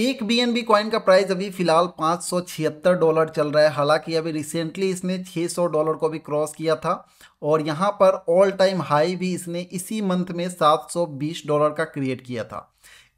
एक B N B coin का price अभी फिलहाल पाँच सौ छिहत्तर डॉलर चल रहा है हालांकि अभी रिसेंटली इसने सौ डॉलर को भी क्रॉस किया था और यहाँ पर ऑल टाइम हाई भी इसने इसी मंथ में सात सौ बीस डॉलर का क्रिएट किया था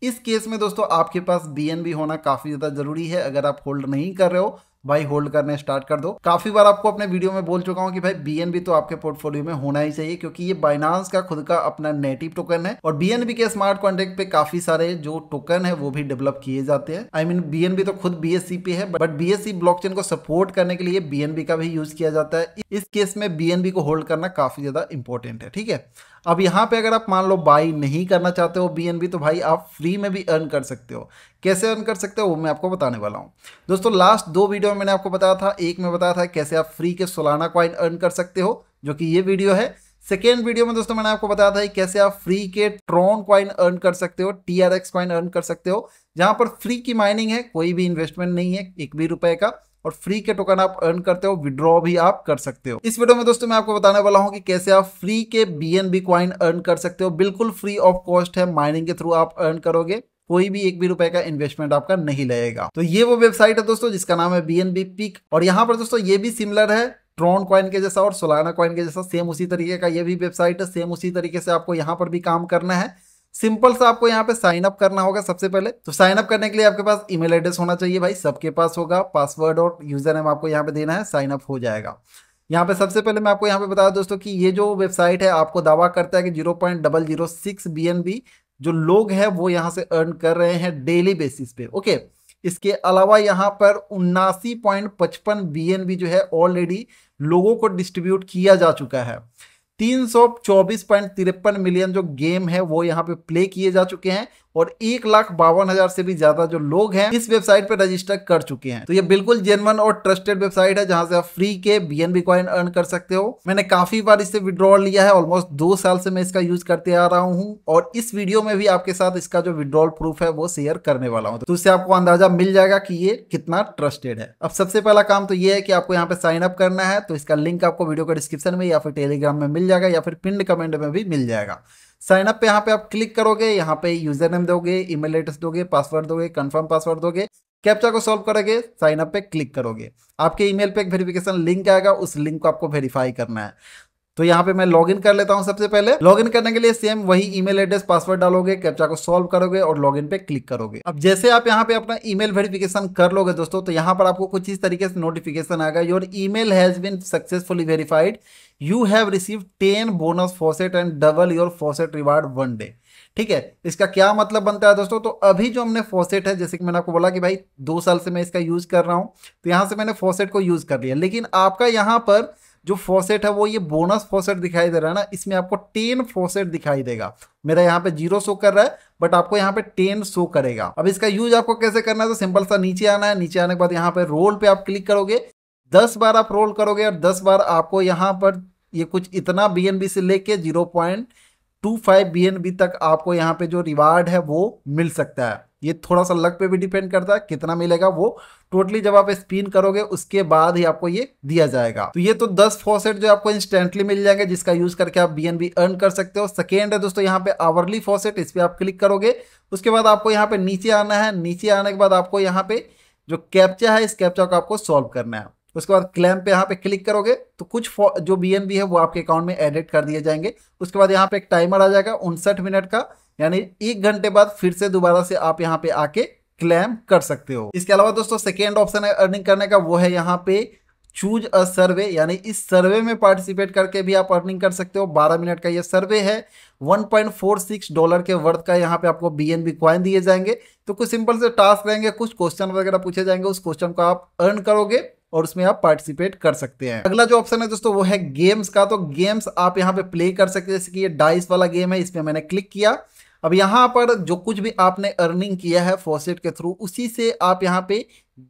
इस केस में दोस्तों आपके पास बी एन बी होना काफ़ी ज़्यादा ज़रूरी है अगर आप होल्ड नहीं कर रहे हो भाई होल्ड करने स्टार्ट कर दो काफी बार आपको अपने वीडियो में बोल चुका हूँ कि भाई बीएनबी तो आपके पोर्टफोलियो में होना ही चाहिए क्योंकि ये बाइनांस का खुद का अपना नेटिव टोकन है और बीएनबी के स्मार्ट कॉन्ट्रैक्ट पे काफी सारे जो टोकन है वो भी डेवलप किए जाते हैं आई मीन बीएनबी तो खुद बीएससी पे है बट बीएससी ब्लॉकचेन को सपोर्ट करने के लिए बीएनबी का भी यूज किया जाता है इस केस में बीएनबी को होल्ड करना काफी ज्यादा इंपॉर्टेंट है ठीक है अब यहाँ पे अगर आप मान लो बाई नहीं करना चाहते हो बीएनबी तो भाई आप फ्री में भी अर्न कर सकते हो कैसे अर्न कर सकते हो वो मैं आपको बताने वाला हूँ दोस्तों लास्ट दो वीडियो वीडियो में मैंने आपको बताया था एक में बताया था कैसे आप फ्री के सोलाना क्वाइन अर्न कर सकते हो जो कि ये वीडियो है सेकेंड वीडियो में दोस्तों मैंने आपको बताया था कैसे आप फ्री के ट्रॉन क्वाइन अर्न कर सकते हो T R X coin earn कर सकते हो जहां पर फ्री की माइनिंग है कोई भी इन्वेस्टमेंट नहीं है एक भी रुपए का और फ्री के टोकन आप अर्न करते हो विड्रॉ भी आप कर सकते हो इस वीडियो में दोस्तों मैं आपको बताने वाला हूं कि कैसे आप फ्री के B N B coin earn कर सकते हो बिल्कुल फ्री ऑफ कॉस्ट है माइनिंग के थ्रू आप अर्न करोगे कोई भी एक भी रुपए का इन्वेस्टमेंट आपका नहीं लगेगा तो ये वो वेबसाइट है दोस्तों जिसका नाम है बी पिक और यहाँ पर दोस्तों ये भी सिमिलर है ट्रॉन कॉइन के जैसा और सोलाना कॉइन के जैसा सेम उसी तरीके का ये भी वेबसाइट है सेम उसी तरीके से आपको यहाँ पर भी काम करना है सिंपल सा आपको यहाँ पे साइन अप करना होगा सबसे पहले तो साइन अप करने के लिए आपके पास ईमेल एड्रेस होना चाहिए भाई सबके पास होगा पासवर्ड और यूजर नेम आपको यहाँ पे देना है साइन अप हो जाएगा यहाँ पे सबसे पहले मैं आपको यहाँ पे बता दोस्तों कि ये जो वेबसाइट है आपको दावा करता है कि zero point double zero six B जो लोग हैं वो यहाँ से अर्न कर रहे हैं डेली बेसिस पे ओके इसके अलावा यहाँ पर उन्नासी पॉइंट पचपन बी जो है ऑलरेडी लोगों को डिस्ट्रीब्यूट किया जा चुका है तीन सौ चौबीस पॉइंट तिरपन मिलियन जो गेम है वो यहाँ पे प्ले किए जा चुके हैं और एक लाख बावन हजार से भी ज्यादा जो लोग हैं इस वेबसाइट पर रजिस्टर कर चुके हैं तो ये बिल्कुल जेनवन और ट्रस्टेड वेबसाइट है जहां से आप फ्री के बीएनबी कॉइन अर्न कर सकते हो मैंने काफी बार इससे विड्रॉल लिया है ऑलमोस्ट दो साल से मैं इसका यूज करते आ रहा हूँ और इस वीडियो में भी आपके साथ इसका जो विड्रॉल प्रूफ है वो शेयर करने वाला हूँ तो उससे आपको अंदाजा मिल जाएगा कि ये कितना ट्रस्टेड है अब सबसे पहला काम तो ये है कि आपको यहाँ पे साइन अप करना है तो इसका लिंक आपको वीडियो का डिस्क्रिप्शन में या फिर टेलीग्राम में मिल जाएगा या फिर पिंड कमेंट में भी मिल जाएगा साइनअप पे यहाँ पे आप क्लिक करोगे यहाँ पे यूजर नेम दोगे ईमेल एड्रेस दोगे पासवर्ड दोगे कंफर्म पासवर्ड दोगे कैप्चा को सॉल्व करोगे साइनअप पे क्लिक करोगे आपके ईमेल पे एक वेरिफिकेशन लिंक आएगा उस लिंक को आपको वेरीफाई करना है तो यहाँ पे मैं लॉगिन कर लेता हूँ सबसे पहले लॉगिन करने के लिए सेम वही ईमेल एड्रेस पासवर्ड डालोगे कैप्चा को सॉल्व करोगे और लॉगिन पे क्लिक करोगे अब जैसे आप यहाँ पे अपना ईमेल वेरिफिकेशन कर लोगे दोस्तों तो यहाँ पर आपको कुछ इस तरीके से नोटिफिकेशन आएगा your email has been successfully verified you have receive ten bonus faucet and double your faucet reward one day ठीक है इसका क्या मतलब बनता है दोस्तों तो अभी जो हमने फॉसेट है जैसे कि मैंने आपको बोला कि भाई दो साल से मैं इसका यूज कर रहा हूँ तो यहाँ से मैंने फॉसेट को यूज कर लिया लेकिन आपका यहाँ पर जो फोसेट है वो ये बोनस फोसेट दिखाई दे रहा है ना इसमें आपको टेन फोसेट दिखाई देगा मेरा यहाँ पे जीरो शो कर रहा है बट आपको यहाँ पे टेन शो करेगा अब इसका यूज आपको कैसे करना है तो सिंपल सा नीचे आना है नीचे आने के बाद यहाँ पे रोल पे आप क्लिक करोगे दस बार आप रोल करोगे और दस बार आपको यहाँ पर ये कुछ इतना बी से लेके zero point two five B N B तक आपको यहाँ पे जो रिवार्ड है वो मिल सकता है ये थोड़ा सा लक पे भी डिपेंड करता है कितना मिलेगा वो टोटली जब आप स्पिन करोगे उसके बाद ही आपको ये दिया जाएगा तो ये तो 10 फॉसेट जो आपको इंस्टेंटली मिल जाएंगे जिसका यूज करके आप बी अर्न कर सकते हो सेकेंड है दोस्तों यहाँ पे आवरली फॉसेट इस पर आप क्लिक करोगे उसके बाद आपको यहाँ पे नीचे आना है नीचे आने के बाद आपको यहाँ पे जो कैप्चा है इस कैप्चा को आपको सॉल्व करना है उसके बाद क्लेम पे यहाँ पे क्लिक करोगे तो कुछ जो बी है वो आपके अकाउंट में एडिट कर दिए जाएंगे उसके बाद यहाँ पे एक टाइमर आ जाएगा उनसठ मिनट का यानी एक घंटे बाद फिर से दोबारा से आप यहाँ पे आके क्लेम कर सकते हो इसके अलावा दोस्तों सेकेंड ऑप्शन है अर्निंग करने का वो है यहाँ पे चूज अ सर्वे यानी इस सर्वे में पार्टिसिपेट करके भी आप अर्निंग कर सकते हो 12 मिनट का ये सर्वे है 1.46 डॉलर के वर्थ का यहाँ पे आपको बी एन बी क्वाइन दिए जाएंगे तो कुछ सिंपल से टास्क रहेंगे कुछ क्वेश्चन वगैरह पूछे जाएंगे उस क्वेश्चन को आप अर्न करोगे और उसमें आप पार्टिसिपेट कर सकते हैं अगला जो ऑप्शन है दोस्तों वो है गेम्स का तो गेम्स आप यहाँ पे प्ले कर सकते हैं जैसे कि ये डाइस वाला गेम है इसमें मैंने क्लिक किया अब यहाँ पर जो कुछ भी आपने अर्निंग किया है फोसेट के थ्रू उसी से आप यहाँ पे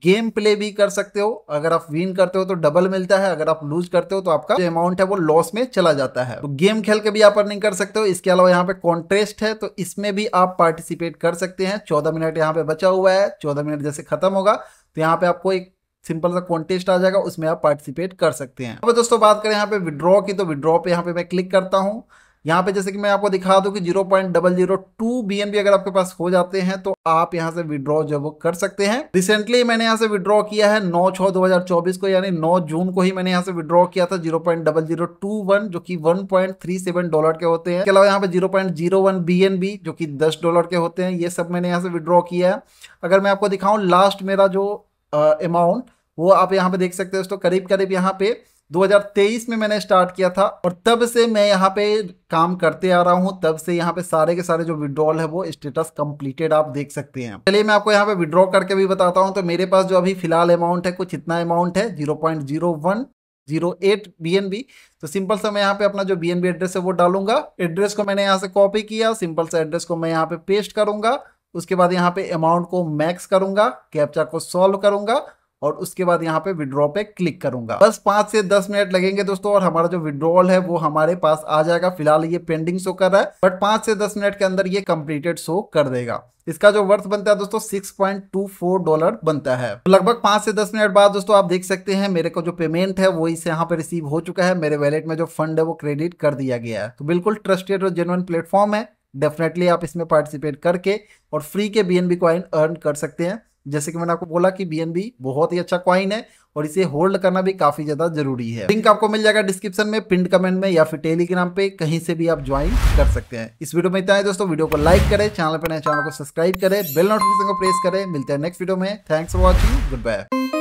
गेम प्ले भी कर सकते हो अगर आप विन करते हो तो डबल मिलता है अगर आप लूज करते हो तो आपका जो अमाउंट है वो लॉस में चला जाता है तो गेम खेल के भी आप अर्निंग कर सकते हो इसके अलावा यहाँ पे कॉन्ट्रेस्ट है तो इसमें भी आप पार्टिसिपेट कर सकते हैं चौदह मिनट यहाँ पे बचा हुआ है चौदह मिनट जैसे खत्म होगा तो यहाँ पे आपको एक सिंपल सा कॉन्टेस्ट आ जाएगा उसमें आप पार्टिसिपेट कर सकते हैं अब दोस्तों बात करें यहाँ पे विड्रॉ की तो विड्रॉ पे यहाँ पे मैं क्लिक करता हूँ यहाँ पे जैसे कि मैं आपको दिखा दूँ कि zero point double zero two B अगर आपके पास हो जाते हैं तो आप यहाँ से विड्रॉ जो वो कर सकते हैं रिसेंटली मैंने यहाँ से विड्रॉ किया है नौ छः दो हजार चौबीस को यानी नौ जून को ही मैंने यहाँ से विड्रॉ किया था zero point double zero two one जो कि one point three seven dollar के होते हैं इसके अलावा यहाँ पे zero point zero one B N B जो कि दस डॉलर के होते हैं ये सब मैंने यहाँ से विड्रॉ किया है अगर मैं आपको दिखाऊँ लास्ट मेरा जो अमाउंट वो आप यहाँ पे देख सकते हो तो करीब करीब यहाँ पे 2023 में मैंने स्टार्ट किया था और तब से मैं यहाँ पे काम करते आ रहा हूँ तब से यहाँ पे सारे के सारे जो विड्रॉल है वो स्टेटस कंप्लीटेड आप देख सकते हैं चलिए मैं आपको यहाँ पे विड्रॉ करके भी बताता हूँ तो मेरे पास जो अभी फिलहाल अमाउंट है कुछ इतना अमाउंट है zero point zero one zero eight B तो सिंपल सा मैं यहाँ पे अपना जो बी एड्रेस है वो डालूंगा एड्रेस को मैंने यहाँ से कॉपी किया सिंपल सा एड्रेस को मैं यहाँ पे पेस्ट करूंगा उसके बाद यहाँ पे अमाउंट को मैक्स करूंगा कैप्चा को सॉल्व करूंगा और उसके बाद यहाँ पे विड्रॉ पे क्लिक करूंगा बस पांच से दस मिनट लगेंगे दोस्तों और हमारा जो विड्रॉल है वो हमारे पास आ जाएगा फिलहाल ये पेंडिंग शो कर रहा है बट पांच से दस मिनट के अंदर ये कंप्लीटेड शो कर देगा इसका जो वर्थ बनता है दोस्तों 6.24 डॉलर बनता है तो लगभग पांच से दस मिनट बाद दोस्तों आप देख सकते हैं मेरे को जो पेमेंट है वो इसे यहाँ पे रिसीव हो चुका है मेरे वैलेट में जो फंड है वो क्रेडिट कर दिया गया है तो बिल्कुल ट्रस्टेड और जेनुअन प्लेटफॉर्म है डेफिनेटली आप इसमें पार्टिसिपेट करके और फ्री के बी एन कॉइन अर्न कर सकते हैं जैसे कि मैंने आपको बोला कि बी बहुत ही अच्छा कॉइन है और इसे होल्ड करना भी काफी ज्यादा जरूरी है लिंक आपको मिल जाएगा डिस्क्रिप्शन में पिंड कमेंट में या फिर टेलीग्राम पे कहीं से भी आप ज्वाइन कर सकते हैं इस वीडियो में इतना है दोस्तों वीडियो को लाइक करें चैनल पर नए चैनल को सब्सक्राइब करें बेल नोटिफिकेशन को प्रेस करें मिलते हैं नेक्स्ट वीडियो में thanks for watching good bye